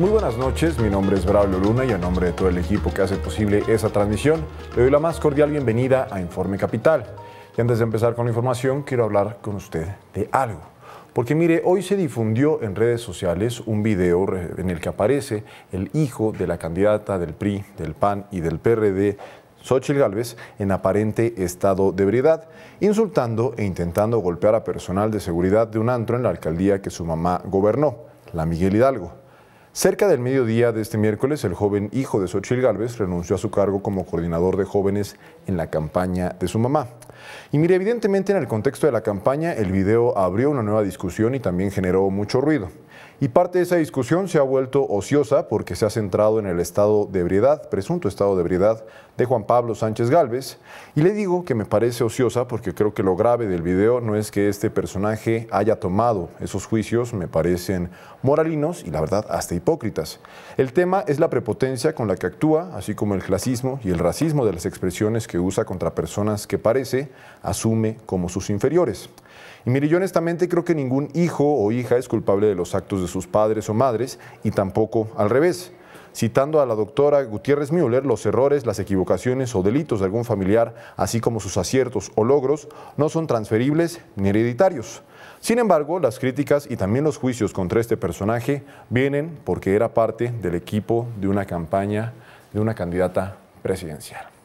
Muy buenas noches, mi nombre es Braulio Luna y a nombre de todo el equipo que hace posible esa transmisión, le doy la más cordial bienvenida a Informe Capital. Y antes de empezar con la información, quiero hablar con usted de algo. Porque mire, hoy se difundió en redes sociales un video en el que aparece el hijo de la candidata del PRI, del PAN y del PRD, Xochitl Gálvez, en aparente estado de ebriedad, insultando e intentando golpear a personal de seguridad de un antro en la alcaldía que su mamá gobernó, la Miguel Hidalgo. Cerca del mediodía de este miércoles, el joven hijo de Xochil Gálvez renunció a su cargo como coordinador de jóvenes en la campaña de su mamá. Y mire, evidentemente en el contexto de la campaña, el video abrió una nueva discusión y también generó mucho ruido y parte de esa discusión se ha vuelto ociosa porque se ha centrado en el estado de ebriedad, presunto estado de ebriedad de Juan Pablo Sánchez Galvez. Y le digo que me parece ociosa porque creo que lo grave del video no es que este personaje haya tomado esos juicios, me parecen moralinos y la verdad hasta hipócritas. El tema es la prepotencia con la que actúa, así como el clasismo y el racismo de las expresiones que usa contra personas que parece asume como sus inferiores. Y mire, yo honestamente creo que ningún hijo o hija es culpable de los actos de sus padres o madres y tampoco al revés. Citando a la doctora Gutiérrez Müller, los errores, las equivocaciones o delitos de algún familiar, así como sus aciertos o logros, no son transferibles ni hereditarios. Sin embargo, las críticas y también los juicios contra este personaje vienen porque era parte del equipo de una campaña de una candidata presidencial.